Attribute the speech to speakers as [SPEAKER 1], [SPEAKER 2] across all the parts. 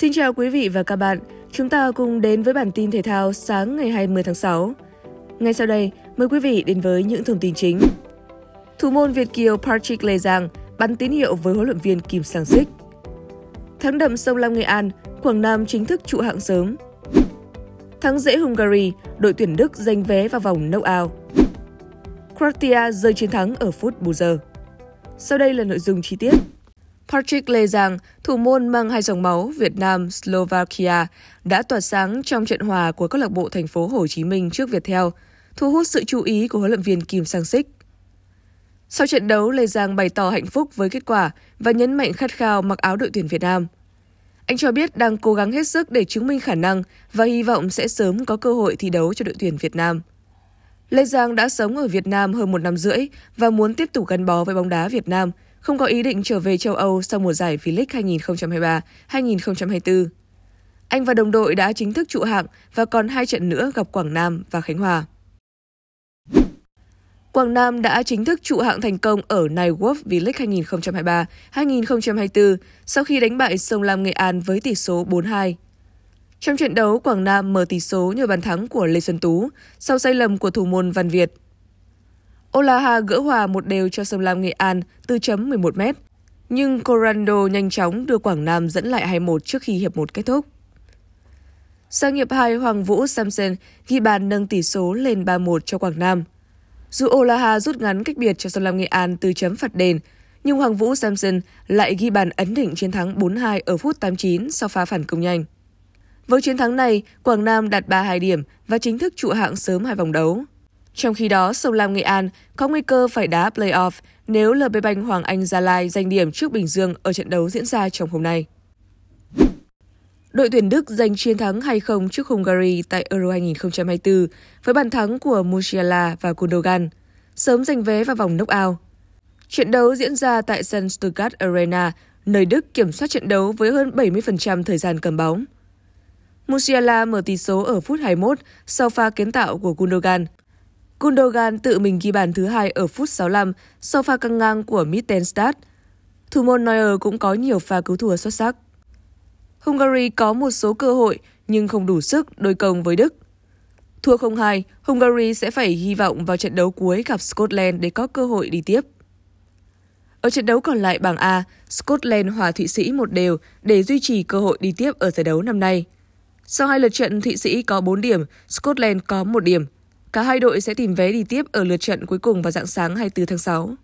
[SPEAKER 1] Xin chào quý vị và các bạn. Chúng ta cùng đến với bản tin thể thao sáng ngày 20 tháng 6. Ngay sau đây, mời quý vị đến với những thông tin chính. Thủ môn Việt Kiều Patrick Lê Giang bắn tín hiệu với huấn luyện viên Kim Sang Sik. Thắng đậm sông Lam Nghệ An, Quảng Nam chính thức trụ hạng sớm. Thắng dễ Hungary, đội tuyển Đức giành vé vào vòng knock-out. Croatia rơi chiến thắng ở phút bù giờ. Sau đây là nội dung chi tiết. Patrick Lê Giang, thủ môn mang hai dòng máu Việt Nam Slovakia, đã tỏa sáng trong trận hòa của câu lạc bộ thành phố Hồ Chí Minh trước Viettel, thu hút sự chú ý của huấn luyện viên Kim Sang Sik. Sau trận đấu, Lê Giang bày tỏ hạnh phúc với kết quả và nhấn mạnh khát khao mặc áo đội tuyển Việt Nam. Anh cho biết đang cố gắng hết sức để chứng minh khả năng và hy vọng sẽ sớm có cơ hội thi đấu cho đội tuyển Việt Nam. Lê Giang đã sống ở Việt Nam hơn một năm rưỡi và muốn tiếp tục gắn bó với bóng đá Việt Nam – không có ý định trở về châu Âu sau mùa giải V-League 2023-2024. Anh và đồng đội đã chính thức trụ hạng và còn hai trận nữa gặp Quảng Nam và Khánh Hòa. Quảng Nam đã chính thức trụ hạng thành công ở Night Wolf V-League 2023-2024 sau khi đánh bại Sông Lam Nghệ An với tỷ số 4-2. Trong trận đấu, Quảng Nam mở tỷ số nhờ bàn thắng của Lê Xuân Tú sau sai lầm của thủ môn Văn Việt. Olaha gỡ hòa một đều cho Sông Lam Nghệ An từ chấm 11m. Nhưng Corando nhanh chóng đưa Quảng Nam dẫn lại 2-1 trước khi hiệp 1 kết thúc. Sang hiệp 2, Hoàng Vũ Samson ghi bàn nâng tỷ số lên 3-1 cho Quảng Nam. Dù Olaha rút ngắn cách biệt cho Sông Lam Nghệ An từ chấm phạt đền, nhưng Hoàng Vũ Samson lại ghi bàn ấn định chiến thắng 4-2 ở phút 89 sau pha phản công nhanh. Với chiến thắng này, Quảng Nam đạt 32 điểm và chính thức trụ hạng sớm hai vòng đấu. Trong khi đó, Sông Lam Nghệ An có nguy cơ phải đá playoff nếu LB Bank Hoàng Anh Gia Lai giành điểm trước Bình Dương ở trận đấu diễn ra trong hôm nay. Đội tuyển Đức giành chiến thắng hay không trước Hungary tại Euro 2024 với bàn thắng của Musiala và Gundogan, sớm giành vé vào vòng knock-out. Trận đấu diễn ra tại sân Stuttgart Arena, nơi Đức kiểm soát trận đấu với hơn 70% thời gian cầm bóng. Musiala mở tỷ số ở phút 21 sau pha kiến tạo của Gundogan – Gundogan tự mình ghi bàn thứ hai ở phút 65 sau pha căng ngang của Mittenstadt. Thủ môn Neuer cũng có nhiều pha cứu thua xuất sắc. Hungary có một số cơ hội nhưng không đủ sức đối công với Đức. Thua 0-2, Hungary sẽ phải hy vọng vào trận đấu cuối gặp Scotland để có cơ hội đi tiếp. Ở trận đấu còn lại bảng A, Scotland hòa Thụy Sĩ một đều để duy trì cơ hội đi tiếp ở giải đấu năm nay. Sau hai lượt trận, Thụy Sĩ có 4 điểm, Scotland có 1 điểm – Cả hai đội sẽ tìm vé đi tiếp ở lượt trận cuối cùng vào dạng sáng 24 tháng 6.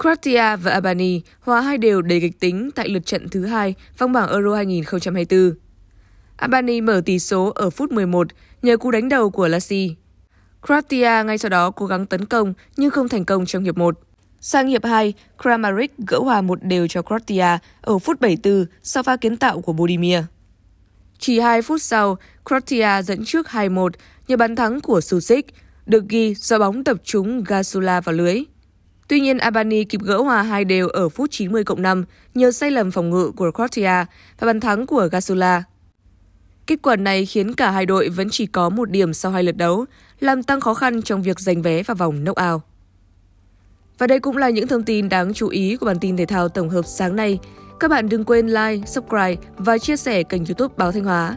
[SPEAKER 1] Croatia và Albania hòa hai đều đầy kịch tính tại lượt trận thứ hai vòng bảng Euro 2024. Albania mở tỷ số ở phút 11 nhờ cú đánh đầu của Lassi. Croatia ngay sau đó cố gắng tấn công nhưng không thành công trong hiệp 1. Sang hiệp 2, Kramaric gỡ hòa một đều cho Croatia ở phút 74 sau pha kiến tạo của Bodimir. Chỉ 2 phút sau, Croatia dẫn trước 2-1 nhờ bàn thắng của Susic, được ghi do bóng tập trung Gasula vào lưới. Tuy nhiên, Albany kịp gỡ hòa hai đều ở phút 90 cộng 5 nhờ sai lầm phòng ngự của Croatia và bàn thắng của Gasula. Kết quả này khiến cả hai đội vẫn chỉ có một điểm sau hai lượt đấu, làm tăng khó khăn trong việc giành vé vào vòng knockout. Và đây cũng là những thông tin đáng chú ý của bản tin thể thao tổng hợp sáng nay. Các bạn đừng quên like, subscribe và chia sẻ kênh youtube Báo Thanh Hóa.